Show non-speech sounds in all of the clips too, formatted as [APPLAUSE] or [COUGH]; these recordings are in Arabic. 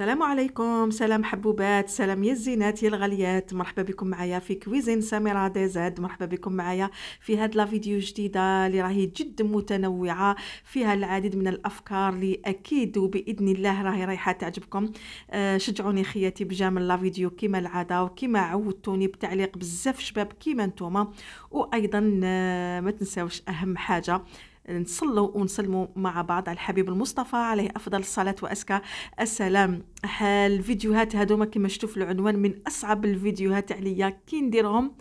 السلام عليكم سلام حبوبات سلام يا الزينات يا الغاليات مرحبا بكم معايا في كويزين سميرة دي زاد مرحبا بكم معايا في هاد لا فيديو جديدة اللي راهي جد متنوعة فيها العديد من الأفكار اللي أكيد وبإذن الله راهي رايحة تعجبكم آه شجعوني خياتي بجامل لا فيديو كما العادة وكما عودتوني بتعليق بزاف شباب كما نتوما وأيضا آه ما تنساوش أهم حاجة نصلوا ونسلموا مع بعض على الحبيب المصطفى عليه أفضل الصلاة وأزكى السلام الفيديوهات هذوما كما شفتوا في العنوان من أصعب الفيديوهات عليا كي نديرهم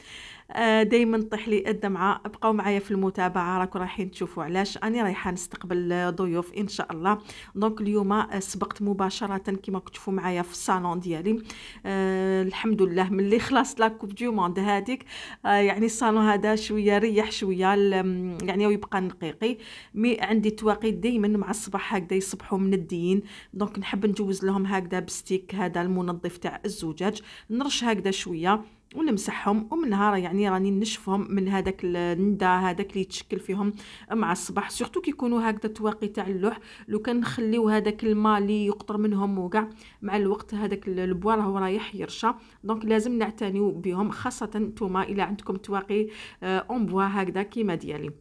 آه، دايما طيح لي الدمعه ابقوا معايا في المتابعه راكم رايحين تشوفوا علاش اني رايحه نستقبل ضيوف ان شاء الله دونك اليوم آه، سبقت مباشره كما تشوفوا معايا في الصالون ديالي أه الحمد لله ملي خلصت لا كوب دو موند هذيك أه يعني الصالون هذا شويه ريح شويه يعني يبقى نقيقي مي عندي تواقيت دائما مع الصباح هكذا يصبحوا منديين دونك نحب نجوز لهم هكذا بستيك هذا المنظف تاع الزجاج نرش هكذا شويه ونمسحهم ومن نهار يعني راني نشفهم من هذاك الندا هذاك اللي يتشكل فيهم مع الصباح سورتو كيكونوا هكذا تواقي تاع اللوح لو كان نخليو هذاك الماء اللي يقطر منهم وكاع مع الوقت هذاك البوا راهو رايح يرشى دونك لازم نعتنيو بهم خاصه نتوما الا عندكم تواقي اون آه، بوا هكذا كيما ديالي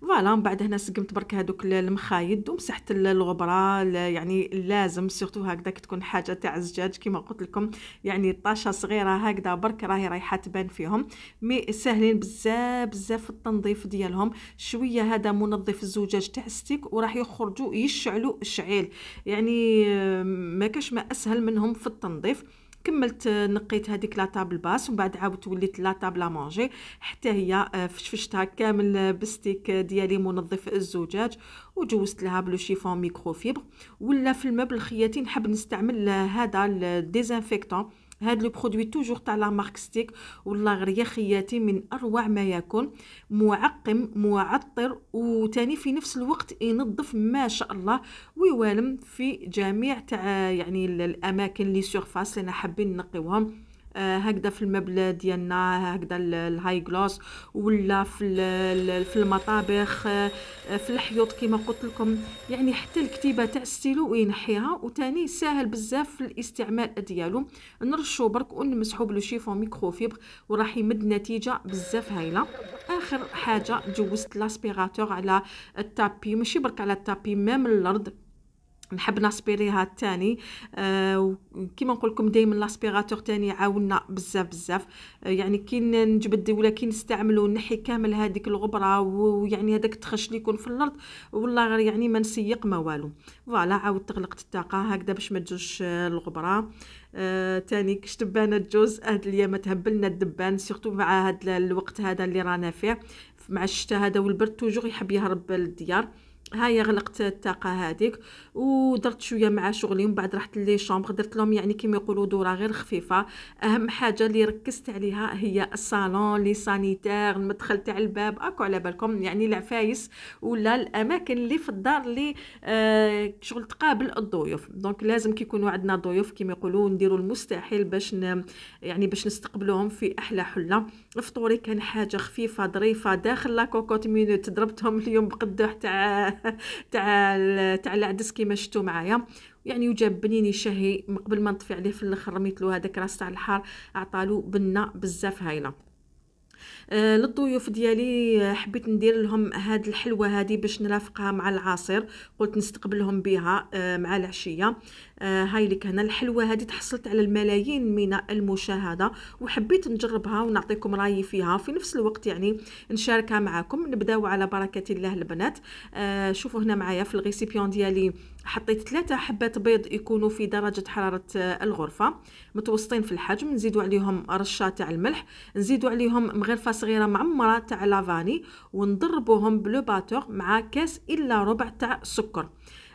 فوالا من بعد هنا سقمت برك هذوك المخايد ومسحت الغبره يعني لازم سيرتو هكذا تكون حاجه تاع الزجاج كيما قلت لكم يعني طاشه صغيره هكذا برك راهي رايحه تبان فيهم مي ساهلين بزاف بزاف في التنظيف ديالهم شويه هذا منظف الزجاج تاع ستيك وراح يخرجوا يشعلوا شعيل يعني آه، ما كاش ما اسهل منهم في التنظيف كملت آه، نقيت هذيك لا طابل باس ومن بعد عاودت وليت لا طابل مونجي حتى هي آه، فشفشتها كامل آه، بستيك ديالي منظف الزجاج وجوزت لها بلو شيفون ميكرو فيبر ولا في المبل خياتي نحب نستعمل هذا الديزانفيكتون هاد لو برودوي توجور تاع لا مارك ستيك والله غير يا خياتي من اروع ما يكون معقم معطر وتاني في نفس الوقت ينظف ما شاء الله ويوالم في جميع تاع يعني الاماكن لي سيرفاس اللي حابين نقيوهم آه، هكذا في المبل ديالنا هكذا الهاي كلاس ولا في في المطابخ آه، في الحيوط كما قلت لكم يعني حتى الكتيبه تاع السيلو وينحيها وثاني ساهل بزاف في الاستعمال ديالو نرشو برك ونمسحو بلو شيفون ميكرو فيبر وراح يمد نتيجه بزاف هايله اخر حاجه جوزت لاسبيراتور على التابي ماشي برك على التابي مام الارض نحب هاد الثاني آه وكيما نقول لكم دائما لاسبيراتور تاني عاونا بزاف بزاف آه يعني كي نجبد ولا كي نستعملو نحي كامل هذيك الغبره ويعني هذاك التخش اللي يكون في الارض والله غير يعني ما نسيق ما والو فوالا عاود تغلقت الطاقه هكذا باش ما تجوش آه الغبره آه، تاني كشتبانه تجوز هاد اليوم تهبلنا الدبان سيرتو مع هاد الوقت هذا اللي رانا فيه مع الشتاء هذا والبرد توجور يحب يهرب للديار هيا غلقت الطاقه هذيك ودرت شويه مع شغلي ومن بعد رحت لي شومبر درت لهم يعني كيما يقولوا دوره غير خفيفه اهم حاجه اللي ركزت عليها هي الصالون لي سانيتير المدخل تاع الباب اكو على بالكم يعني العفايس ولا الاماكن اللي في الدار اللي آه شغل تقابل الضيوف دونك لازم كي يكونوا عندنا ضيوف كيما يقولوا نديروا المستحيل باش ن... يعني باش نستقبلوهم في احلى حله فطوري كان حاجه خفيفه ظريفه داخل لا كوكوت مينوت ضربتهم اليوم بقدوح تاع [LAUGHS] تاع تاع العدس كيما شفتوا معايا يعني وجاب بنيني شهي قبل ما نطفي عليه في الاخر رميت له هذاك راس تاع الحار عطالو بنه بزاف هايله آه، للضيوف ديالي آه، حبيت ندير لهم هاد الحلوه هادي باش نرافقها مع العصير قلت نستقبلهم بها آه، مع العشيه هاي اللي هنا الحلوه هادي تحصلت على الملايين من المشاهده وحبيت نجربها ونعطيكم رايي فيها في نفس الوقت يعني نشاركها معكم نبداو على بركه الله البنات شوفوا هنا معايا في الغيسيبيون ديالي حطيت ثلاثة حبات بيض يكونوا في درجة حرارة الغرفة متوسطين في الحجم نزيدوا عليهم رشة تاع الملح نزيدوا عليهم مغرفة صغيره معمره تاع لافاني ونضربوهم بلو باتور مع كاس الا ربع تاع السكر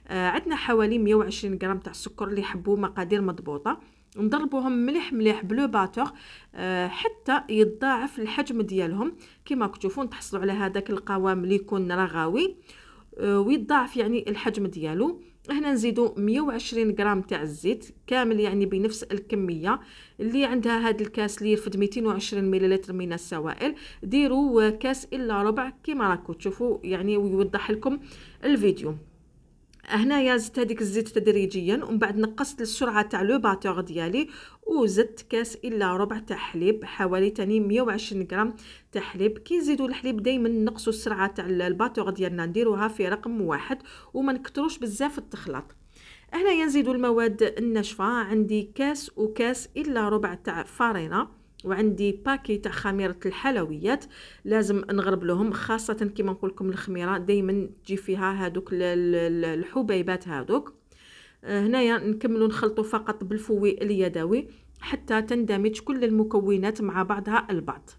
آه عندنا حوالي 120 غرام تاع السكر اللي يحبوا مقادير مضبوطه نضربوهم مليح مليح بلو باتور آه حتى يتضاعف الحجم ديالهم كما تشوفون تحصلوا على هذاك القوام اللي يكون رغاوي آه ويتضاعف يعني الحجم ديالو هنا نزيدو 120 غرام تاع الزيت كامل يعني بنفس الكميه اللي عندها هاد الكاس اللي يرفد 220 مليلتر من السوائل ديروا كاس الا ربع كما راكم تشوفوا يعني ويوضح لكم الفيديو هنايا زدت هذيك الزيت تدريجيا ومن بعد نقصت السرعه تاع لو باتور ديالي وزدت كاس الا ربع تاع حليب حوالي تاني 120 غرام تاع حليب كي نزيدو الحليب دائما نقصوا السرعه تاع الباتور ديالنا نديروها في رقم واحد وما نكتروش بزاف التخلاط هنايا نزيدو المواد الناشفه عندي كاس وكاس الا ربع تاع فارينه وعندي باكي تاع خميره الحلويات لازم نغرب لهم خاصه كيما نقول لكم الخميره دائما تجي فيها هذوك الحبيبات هذوك آه، هنايا نكملوا نخلطوا فقط بالفوي اليدوي حتى تندمج كل المكونات مع بعضها البعض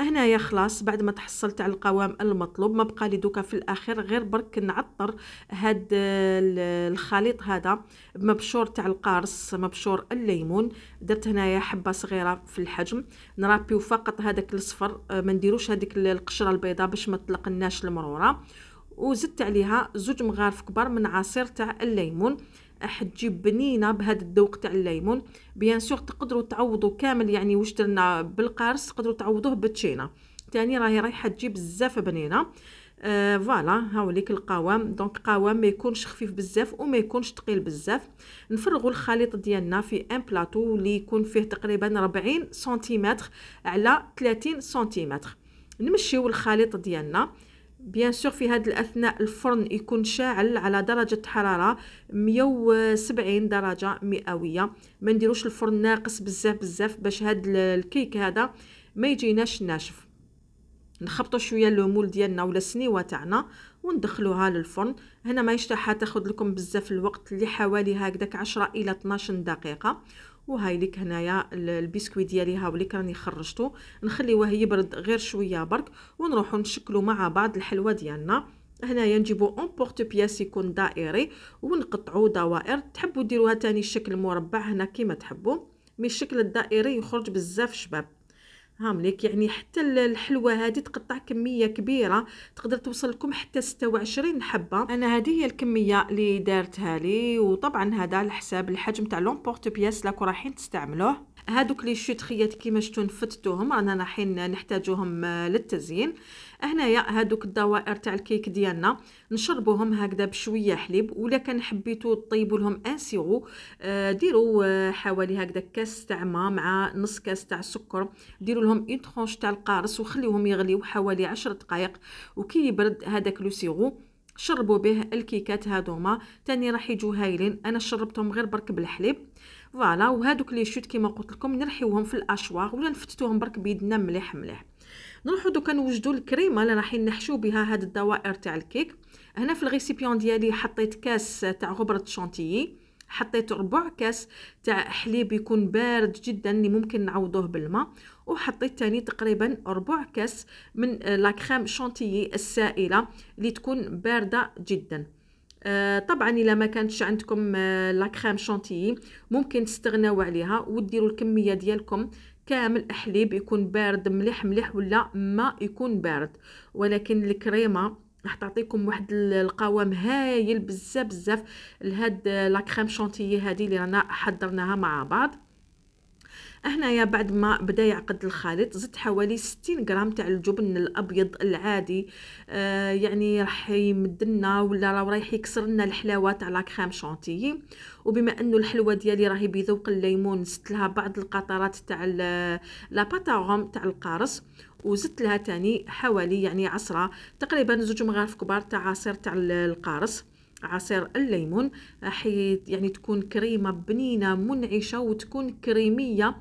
هنا يخلص خلاص بعد ما تحصلت على القوام المطلوب ما بقى لي دوكا في الاخر غير برك نعطر هاد الخليط هذا بمبشور تاع القارص مبشور الليمون درت هنايا حبه صغيره في الحجم نرابيو فقط هذاك الصفر آه، ما نديروش هذيك القشره البيضاء باش ما تطلقناش المروره وزدت عليها زوج مغارف كبار من عصير تاع الليمون حتجي بنينه بهذا الذوق تاع الليمون بيان سور تقدروا تعوضوا كامل يعني واش درنا بالقارص تقدروا تعوضوه بالتشينا ثاني راهي رايحه تجيب بزاف بنينه آه فوالا هاو ليك القوام دونك قوام ما يكونش خفيف بزاف وما يكونش ثقيل بزاف نفرغوا الخليط ديالنا في ان بلاطو اللي يكون فيه تقريبا 40 سنتيمتر على 30 سنتيمتر نمشيو الخليط ديالنا بيان سور في هذا الاثناء الفرن يكون شاعل على درجه حراره 170 درجه مئويه ما نديروش الفرن ناقص بزاف بزاف باش هاد الكيك هذا ما يجيناش ناشف نخبطوا شويه لومول ديالنا ولا السنيوه تاعنا وندخلوها للفرن هنا ما يشتاح تاخذ لكم بزاف الوقت اللي حوالي هكذاك 10 الى 12 دقيقه وهاي ليك هنايا البسكوي ديالي ليك راني خرجته نخليوه يبرد غير شويه برك ونروحو نشكلو مع بعض الحلوى ديالنا هنايا نجيبو اون بورت بياس يكون دائري ونقطعو دوائر تحبوا ديروها تاني شكل مربع هنا كيما تحبوا مي الشكل الدائري يخرج بزاف شباب هامليك يعني حتى الحلوه هذه تقطع كميه كبيره تقدر توصل لكم حتى 26 حبه انا هذه هي الكميه اللي دارتها لي وطبعا هذا على حساب الحجم تاع بورت بياس راكو رايحين تستعملوه هادوك لي شوتريات كيما شتو نفتتوهم رانا رايحين نحتاجوهم آه، للتزيين هنايا هادوك الدوائر تاع الكيك ديالنا نشربوهم هكذا بشويه حليب ولا كان حبيتو طيبو لهم ان سيرو آه، ديروا آه، حوالي هكذا كاس تاع ما مع نص كاس تاع سكر ديروا لهم اون ترونش تاع القارص وخليهم يغليو حوالي عشر دقائق وكي يبرد هذاك لو سيرو شربوا به الكيكات هادوما تاني راح يجوا هايلين انا شربتهم غير برك بالحليب فوالا وهادوك لي شوت كيما قلت لكم نرحيوهم في الاشواغ ولا نفتتوهم برك بيدنا مليح مليح نروحو دوكا نوجدو الكريمه اللي راحين نحشو بها هاد الدوائر تاع الكيك هنا في الغيسيبيون ديالي حطيت كاس تاع غبره شانتيي حطيت ربع كاس تاع حليب يكون بارد جدا اللي ممكن نعوضوه بالماء وحطيت تاني تقريبا ربع كاس من لاكريم شانتيي السائله اللي تكون بارده جدا آه، طبعا الا ما كانتش عندكم آه، لا كريم شانتيي ممكن تستغناو عليها وديروا الكميه ديالكم كامل حليب يكون بارد مليح مليح ولا ما يكون بارد ولكن الكريمه راح تعطيكم واحد القوام هايل بزاف بزاف لهاد آه، لا كريم شانتيي هذه اللي رانا حضرناها مع بعض هنايا بعد ما بدا يعقد الخليط زدت حوالي 60 غرام تاع الجبن الابيض العادي آه يعني راح يمد لنا ولا راه رايح يكسر لنا الحلاوه تاع لا كريم شانتيي وبما انه الحلوه ديالي راهي بذوق الليمون زدت لها بعض القطرات تاع لا باتاغوم تاع القارص وزدت لها تاني حوالي يعني عصره تقريبا زوج مغارف كبار تاع عصير تاع القارص عصير الليمون راح يعني تكون كريمه بنينه منعشه وتكون كريميه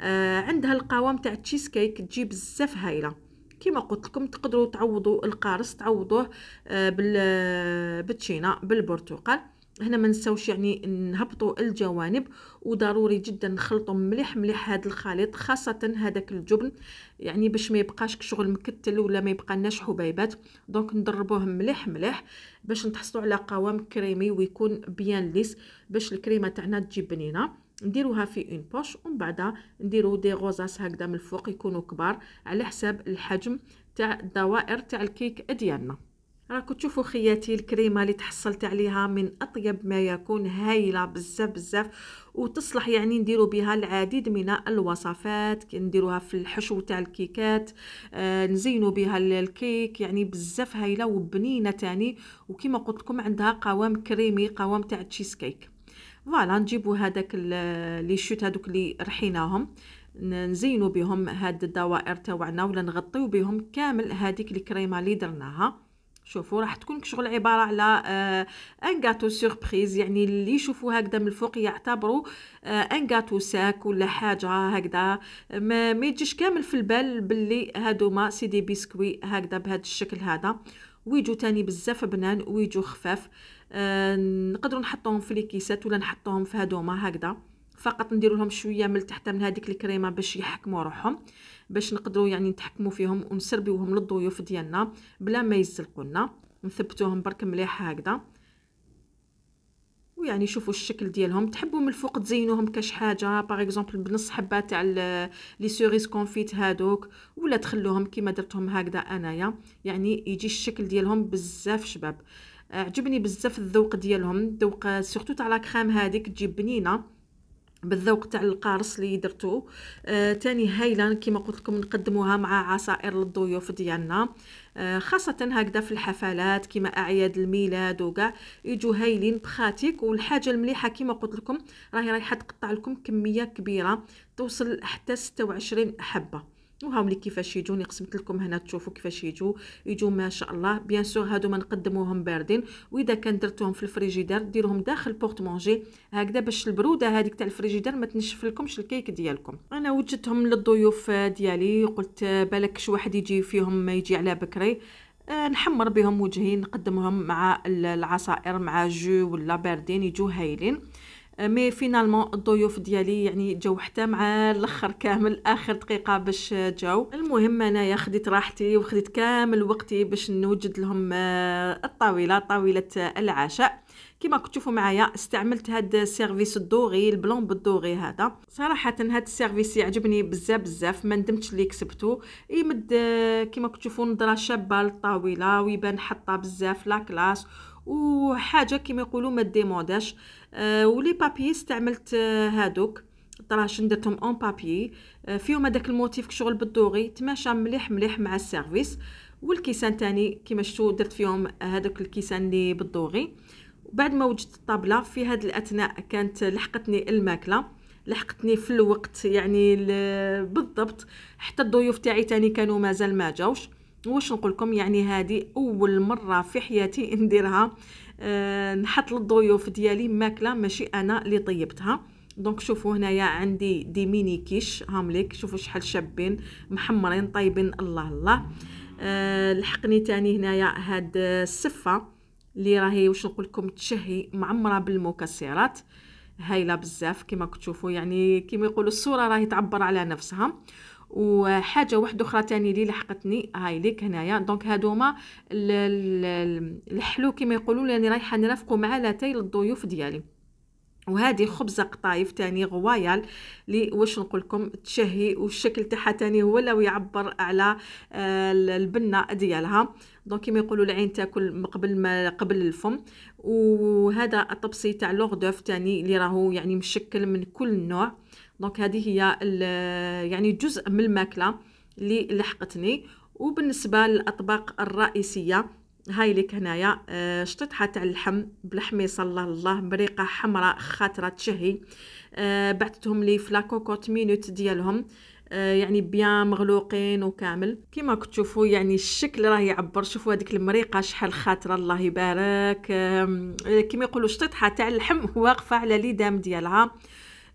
آه عندها القوام تاع تشيز كيك تجي بزاف هايله كما قلت لكم تقدروا تعوضوا القارص تعوضوه آه بالبتشينا آه، بالبرتقال هنا ما نساوش يعني نهبطوا الجوانب وضروري جدا نخلطوا مليح مليح هذا الخليط خاصه هذاك الجبن يعني باش ما يبقاش شغل مكتل ولا ما يبقالناش حبيبات دونك نضربوه مليح مليح باش نتحصلوا على قوام كريمي ويكون بيان ليس باش الكريمه تاعنا تجي بنينه نديروها في اون بوش ومن بعد نديرو دي غوزاس هكذا من الفوق يكونوا كبار على حساب الحجم تاع الدوائر تاع الكيك ديالنا راكم تشوفوا خياتي الكريمه اللي تحصلت عليها من اطيب ما يكون هايله بزاف بزاف وتصلح يعني نديروا بها العديد من الوصفات نديروها في الحشو تاع الكيكات آه نزينوا بها الكيك يعني بزاف هايله وبنينه تاني وكما قلت لكم عندها قوام كريمي قوام تاع تشيز كيك فوالا نجيبوا هذاك لي شوت هذوك اللي رحيناهم نزينوا بهم هاد الدوائر تاعنا ولا نغطيو بهم كامل هذيك الكريمه اللي درناها شوفوا راح تكون كشغل عباره على آه ان غاتو سوربريز يعني اللي يشوفوا هكذا من الفوق يعتبروا آه ان غاتو ساك ولا حاجه هكذا ما, ما يجيش كامل في البال باللي هادوما دي بيسكوي هكذا بهذا الشكل هذا ويجو تاني بزاف بنان ويجو خفاف آه نقدروا نحطوهم في ليكيسات ولا نحطوهم في هادوما هكذا فقط ندير لهم شويه من تحت من هذيك الكريمه باش يحكموا روحهم باش نقدروا يعني نتحكموا فيهم ونسربيوهم للضيوف ديالنا بلا ما يزلقوا لنا نثبتوهم برك مليح هكذا ويعني شوفوا الشكل ديالهم تحبوا من الفوق تزينوهم كاش حاجه باغ اكزومبل بنص حبه تاع لي سوريس كونفيت هادوك ولا تخلوهم كيما درتهم هكذا انايا يعني يجي الشكل ديالهم بزاف شباب عجبني بزاف الذوق ديالهم ذوق سورتو تاع لا كريم هذيك تجي بنينه بالذوق تاع القارص اللي درتو آه تاني هايله كما قلت لكم نقدموها مع عصائر للضيوف ديالنا آه خاصه هكذا في الحفلات كما اعياد الميلاد وكاع يجوا هايلين بخاتيك والحاجه المليحه كما قلت لكم راهي رايحه تقطع لكم كميه كبيره توصل حتى 26 حبه وهاولي كيفاش يجوني قسمت لكم هنا تشوفوا كيفاش يجوا يجوا ما شاء الله بيان سور هادو ما نقدموهم باردين واذا كان درتوهم في الفريجيدار ديروهم داخل بورت مونجي هكذا باش البروده هذيك تاع الفريجيدار ما تنشف لكمش الكيك ديالكم انا وجدتهم للضيوف ديالي قلت بالك شي واحد يجي فيهم ما يجي على بكري آه، نحمر بهم وجهي نقدمهم مع العصائر مع جو ولا باردين يجوا هايلين مي آه، فينالمون الضيوف ديالي يعني جاو حتى مع الاخر كامل اخر دقيقه باش جاو المهم انايا خديت راحتي وخديت كامل وقتي باش نوجد لهم آه، الطاوله طاوله العشاء كما تشوفوا معايا استعملت هاد السيرفيس الدوغي البلون بالدوغي هذا صراحه هاد السيرفيس يعجبني بزاف بزاف ما ندمتش اللي كسبته يمد آه، كما تشوفوا نظره شابه للطاوله ويبان حطه بزاف لا كلاس وحاجه كما يقولوا ما ديمونداش آه ولي بابي استعملت آه هادوك طراشن درتهم اون بابي آه فيهم هذاك الموتيف شغل بالدوغي تماشى مليح مليح مع السيرفيس والكيسان تاني كما شفتوا درت فيهم هادوك الكيسان اللي بالدوغي بعد ما وجدت الطابله في هاد الاثناء كانت لحقتني الماكله لحقتني في الوقت يعني بالضبط حتى الضيوف تاعي تاني كانوا مازال ما جاوش واش نقول لكم يعني هذه اول مره في حياتي [LAUGHS] نديرها أه نحط للضيوف ديالي ماكله ماشي انا اللي طيبتها دونك شوفوا هنايا عندي دي ميني كيش هامليك شوفوا شحال شابين محمرين طيبين الله الله أه لحقني تاني هنايا هاد السفه اللي راهي واش نقول لكم تشهي معمره بالمكسرات هايله بزاف كما كتشوفوا يعني كما يقولوا الصوره راهي تعبر على نفسها وحاجه واحده اخرى تاني اللي لحقتني هاي ليك هنايا دونك هادوما الحلو كما يقولوا يعني رايحه نرافقوا مع لاتاي للضيوف ديالي وهذه خبزه قطايف تاني غوايال لي واش نقول لكم تشهي والشكل تاعها تاني هو لو يعبر على آه، البنه ديالها دونك كيما يقولوا العين تاكل قبل ما قبل الفم وهذا الطبسي تاع لوغ دوف تاني اللي راهو يعني مشكل من كل نوع دونك هذه هي يعني جزء من الماكله اللي لحقتني وبالنسبه للاطباق الرئيسيه هاي لك هنايا آه تاع اللحم بالحميصه الله الله مريقه حمراء خاطره تشهي آه، بعثتهم لي في لاكوكوت مينوت ديالهم آه، يعني بيان مغلوقين وكامل كيما كتشوفوا يعني الشكل راه يعبر شوفوا هذيك المريقه شحال خاطره الله يبارك كيما يقولوا شطيطحه تاع اللحم واقفه على ليدام ديالها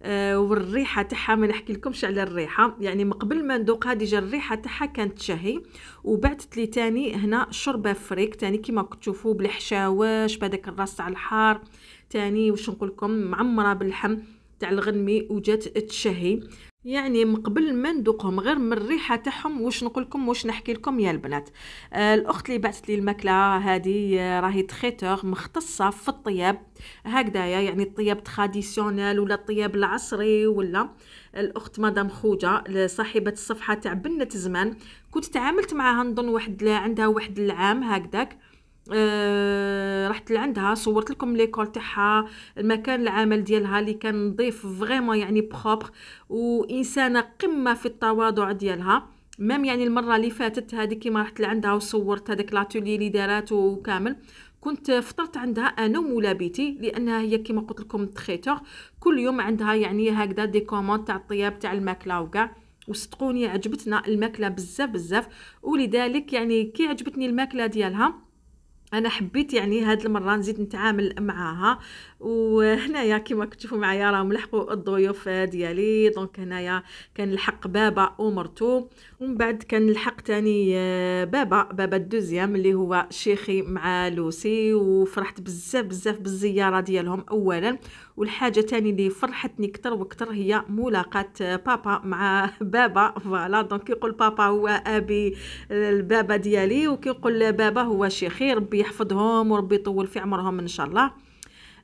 آه، والريحه تاعها ما نحكي لكمش على الريحه يعني من قبل ما ندوقها ديجا الريحه تاعها كانت شهي وبعثت لي تاني هنا شوربه فريك تاني كيما تشوفوا بالحشاوش بهذاك الراس تاع الحار تاني واش نقول لكم معمره باللحم تاع الغنمي وجات تشهي يعني من قبل ما نذوقهم غير من الريحه تاعهم واش نقول لكم واش نحكي لكم يا البنات آه الاخت اللي بعثت لي الماكله هذه آه، راهي تريتور مختصه في الطياب هكذايا يعني الطياب تراديسيونيل ولا الطياب العصري ولا الاخت مدام خوجه صاحبه الصفحه تاع بنت زمان كنت تعاملت معها نظن واحد عندها واحد العام هكذاك آه، رحت لعندها صورت لكم ليكول تاعها المكان العمل ديالها اللي كان نظيف فريمون يعني بروبر وانسانه قمه في التواضع ديالها مام يعني المره اللي فاتت هذيك كيما رحت لعندها وصورت هذاك لاتولي اللي دارات وكامل كنت فطرت عندها انا بيتي لانها هي كيما قلت لكم تريتور كل يوم عندها يعني هكذا دي كوموند تاع الطياب تاع الماكله وكاع وصدقوني عجبتنا الماكله بزاف بزاف ولذلك يعني كي عجبتني الماكله ديالها انا حبيت يعني هاد المره نزيد نتعامل معاها وهنايا كما كتشوفوا معايا راهم ملحقوا الضيوف ديالي دونك هنايا كنلحق بابا ومرتو ومن بعد كنلحق تاني آه، بابا بابا الدوزيام اللي هو شيخي مع لوسي وفرحت بزاف بزاف بالزياره ديالهم اولا والحاجه تاني اللي فرحتني كتر وكتر هي ملاقاه بابا مع بابا فوالا دونك كيقول بابا هو ابي البابا ديالي وكيقول بابا هو شيخي ربي يحفظهم وربي يطول في عمرهم ان شاء الله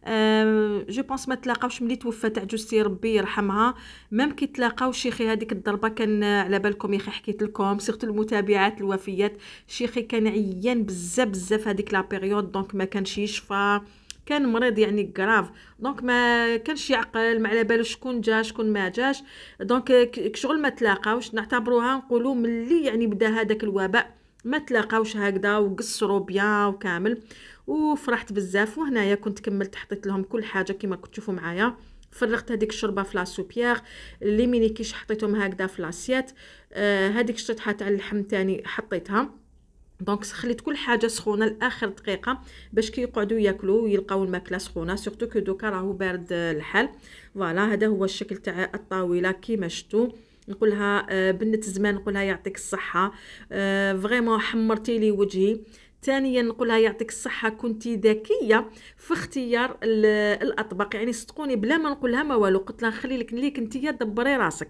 أه جو بونس ما تلاقاوش ملي توفى تاع جوستي ربي يرحمها مام كي تلاقاو شيخي هذيك الضربه كان على بالكم يا اخي حكيت لكم سيرتو المتابعات الوفيات شيخي كان عيان بزاف بزاف هذيك لا بيريود دونك ما كانش يشفى كان مريض يعني كراف دونك ما كانش يعقل ما على بالو شكون جا شكون ما جاش دونك كشغل ما تلاقاوش نعتبروها نقولوا ملي يعني بدا هذاك الوباء ما تلاقاوش هكذا وقصروا بيان وكامل وفرحت بزاف وهنايا كنت كملت حطيت لهم كل حاجه كما كتشوفوا معايا فرغت هذيك الشوربه في لاسوبيير لي مينيكيش حطيتهم هكذا في لاسيات آه، هذيك آه الشطحه تاع اللحم تاني حطيتها دونك خليت كل حاجه سخونه لاخر دقيقه باش كي ياكلوا ويلقاو الماكله سخونه سورتو كو دوكا راهو بارد الحال فوالا هذا هو الشكل تاع الطاوله كيما شفتوا نقولها آه، بنت زمان نقولها يعطيك الصحه آه، فريمون حمرتي لي وجهي ثانيا نقولها يعطيك الصحه كنتي ذكيه في اختيار الاطباق يعني صدقوني بلا ما نقولها ما والو قلت لها خلي لك ليك انت دبري راسك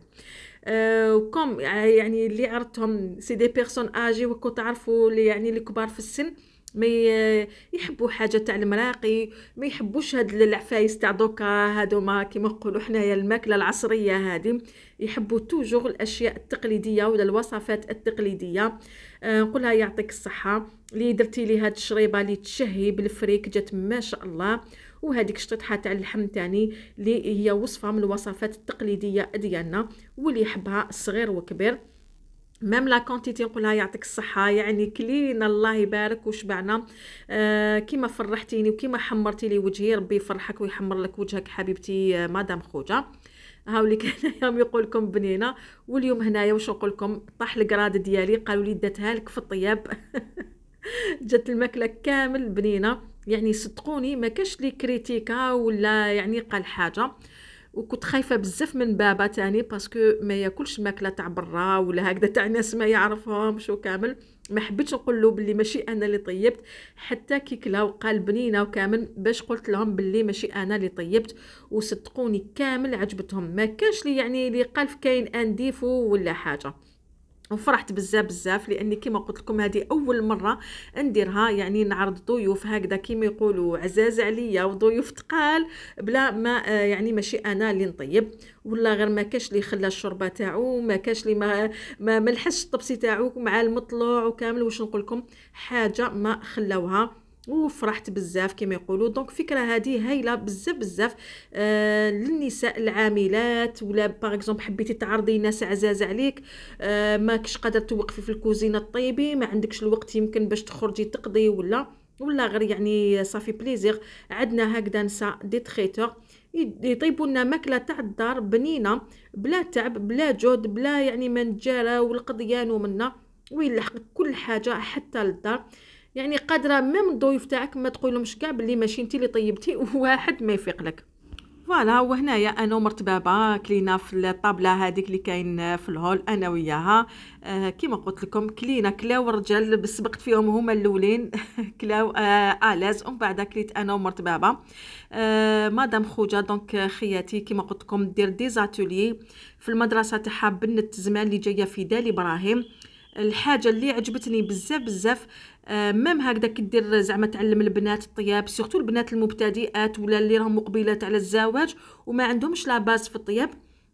آه، وكم يعني اللي عرضتهم سي دي بيرسون اجي وكو تعرفوا اللي يعني الكبار في السن ما يحبوا حاجه تاع المراقي ما يحبوش هاد العفايس تاع دوكا هادو ما كيما نقولوا حنايا الماكله العصريه هادي يحبوا توجور الاشياء التقليديه ولا الوصفات التقليديه آه، نقولها يعطيك الصحه اللي درتي لي هاد الشريبه اللي تشهي بالفريك جات ما شاء الله وهذيك الشطيطحه تاع اللحم تاني اللي هي وصفه من الوصفات التقليديه ديالنا واللي يحبها الصغير وكبير ميم لا كونتيتي نقولها يعطيك الصحه يعني كلينا الله يبارك وشبعنا آه كيما فرحتيني وكيما حمرتي لي وجهي ربي يفرحك ويحمر لك وجهك حبيبتي آه مدام خوجه هاو اللي [LAUGHS] كان يوم يقول لكم بنينه واليوم هنايا واش نقول لكم طاح القراد ديالي قالوا لي داتها لك في الطياب [LAUGHS] جات الماكله كامل بنينه يعني صدقوني ما كاش لي كريتيكا ولا يعني قال حاجه وكنت خايفه بزاف من بابا تاني باسكو ما ياكلش ماكله تاع برا ولا هكذا تاع ناس ما يعرفهمش وكامل ما حبيتش نقول له بلي ماشي انا اللي طيبت حتى كي كلا وقال بنينه وكامل باش قلت لهم بلي ماشي انا اللي طيبت وصدقوني كامل عجبتهم ما كانش لي يعني اللي قال كاين انديفو ولا حاجه وفرحت بزاف بزاف لاني كما قلت لكم هذه اول مره نديرها يعني نعرض ضيوف هكذا كما يقولوا عزاز عليا وضيوف تقال بلا ما آه، يعني ماشي انا اللي نطيب ولا غير ما كاش اللي خلى الشوربه تاعو ما كاش اللي ما ما ملحش الطبسي تاعو مع المطلوع وكامل واش نقول لكم حاجه ما خلاوها وفرحت بزاف كما يقولوا دونك فكره هذه هايله بزاف بزاف آه للنساء العاملات ولا باغ اكزومبل حبيتي تعرضي ناس عزاز عليك آه ماكش قادر توقفي في الكوزينه الطيبي ما عندكش الوقت يمكن باش تخرجي تقضي ولا ولا غير يعني صافي بليزير عندنا هكذا نساء دي تريتور يطيبوا لنا ماكله تاع الدار بنينه بلا تعب بلا جهد بلا يعني منجره والقضيان ومنا ويلحق كل حاجه حتى للدار يعني قادره ميم الضيوف تاعك ما تقولهمش كاع بلي ماشي انت اللي طيبتي [LAUGHS] وواحد ما يفيق لك فوالا هو هنايا انا ومرت بابا كلينا في الطابله هذيك اللي كاين في الهول انا وياها آه كيما قلت لكم كلينا كلاو الرجال سبقت فيهم هما الاولين [LAUGHS] كلاو آه آه ومن بعد كليت انا ومرت بابا آه مدام خوجه دونك خياتي كيما قلت لكم دير دي زاتولي في المدرسه تاعها بنت زمان اللي جايه في دال ابراهيم الحاجه اللي عجبتني بزاف بزاف آه، مام هكذا كدير زعما تعلم البنات الطياب سورتو البنات المبتدئات ولا اللي راهم مقبلات على الزواج وما عندهمش لا باز في الطياب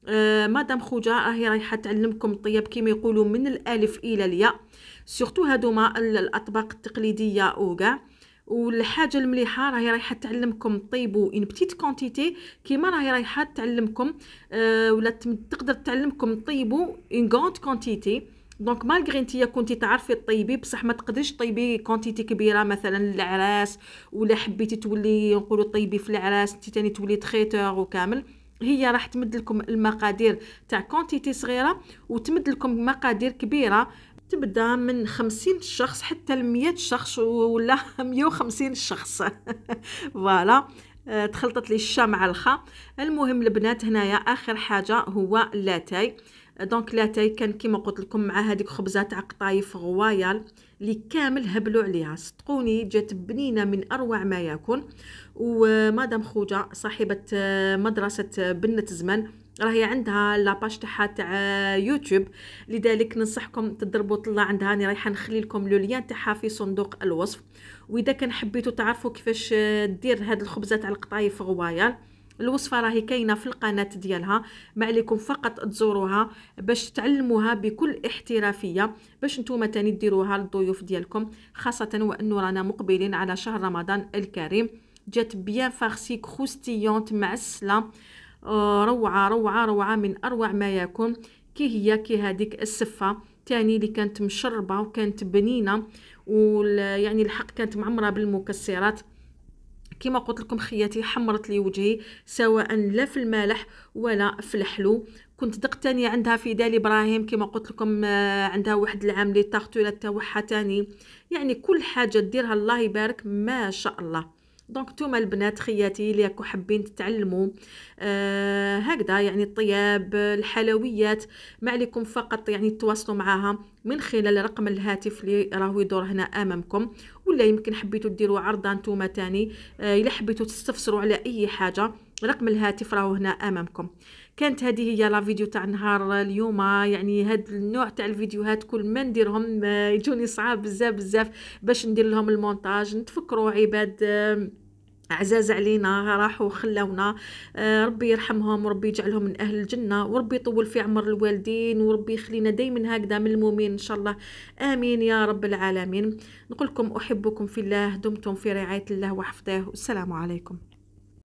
آه مدام خوجة راهي رايحه تعلمكم الطياب كما يقولوا من الالف الى الياء سورتو هادوما الاطباق التقليديه وكاع والحاجه المليحه راهي رايحه تعلمكم طيبو ان بتيت كونتيتي كيما راهي رايحه تعلمكم آه ولا تقدر تعلمكم طيبو ان غوند كونتيتي دونك مالغري انت كنتي تعرفي طيبي بصح ما تقدريش طيبي كونتيتي كبيره مثلا للعراس ولا حبيتي تولي نقولوا طيبي في العراس انت تاني تولي تريتور وكامل هي راح تمد لكم المقادير تاع كونتيتي صغيره وتمد لكم مقادير كبيره تبدا من 50 شخص حتى ل 100 شخص ولا 150 [LAUGHS] شخص فوالا [LAUGHS] آه، تخلطت لي الشا مع الخا المهم البنات هنايا اخر حاجه هو لاتاي دونك لاتاي كان كيما قلت لكم مع هذيك خبزه تاع قطايف غوايال اللي كامل هبلوا عليها صدقوني جات بنينه من اروع ما يكون ومادام خوجه صاحبه آه، مدرسه آه، بنت زمان راهي عندها لاباج تاعها تاع آه، يوتيوب لذلك ننصحكم تضربوا طلع عندها راني رايحه نخلي لكم لو لين تاعها في صندوق الوصف واذا كان حبيتوا تعرفوا كيفاش دير هاد الخبزه تاع القطايف غوايال الوصفه راهي كاينه في القناه ديالها ما عليكم فقط تزوروها باش تعلموها بكل احترافيه باش نتوما تاني ديروها للضيوف ديالكم خاصه وانه رانا مقبلين على شهر رمضان الكريم جات بيان فارسي كروستيونت معسله آه روعه روعه روعه من اروع ما يكون كي هي كي هذيك السفه تاني اللي كانت مشربه وكانت بنينه ويعني الحق كانت معمره بالمكسرات كما قلت لكم خياتي حمرت لي وجهي سواء لا في المالح ولا في الحلو كنت دقت تاني عندها في دال ابراهيم كما قلت لكم آه، عندها واحد العام لي طاغتو تاعها تاني يعني كل حاجه ديرها الله يبارك ما شاء الله دونك نتوما البنات خياتي اللي راكو حابين تتعلموا آه هكذا يعني الطياب الحلويات ما عليكم فقط يعني تواصلوا معها من خلال رقم الهاتف اللي راهو يدور هنا امامكم ولا يمكن حبيتوا ديروا عرض نتوما تاني آه، الا آه حبيتوا تستفسروا على اي حاجه رقم الهاتف راهو هنا امامكم كانت هذه هي لا فيديو تاع نهار اليوم يعني هاد النوع تاع الفيديوهات كل ما نديرهم آه، يجوني صعاب بزاف بزاف باش ندير لهم المونتاج نتفكروا عباد آه، عزاز علينا راحوا خلاونا آه، ربي يرحمهم وربي يجعلهم من اهل الجنه وربي يطول في عمر الوالدين وربي يخلينا دائما هكذا من المؤمن ان شاء الله امين يا رب العالمين نقول لكم احبكم في الله دمتم في رعايه الله وحفظه والسلام عليكم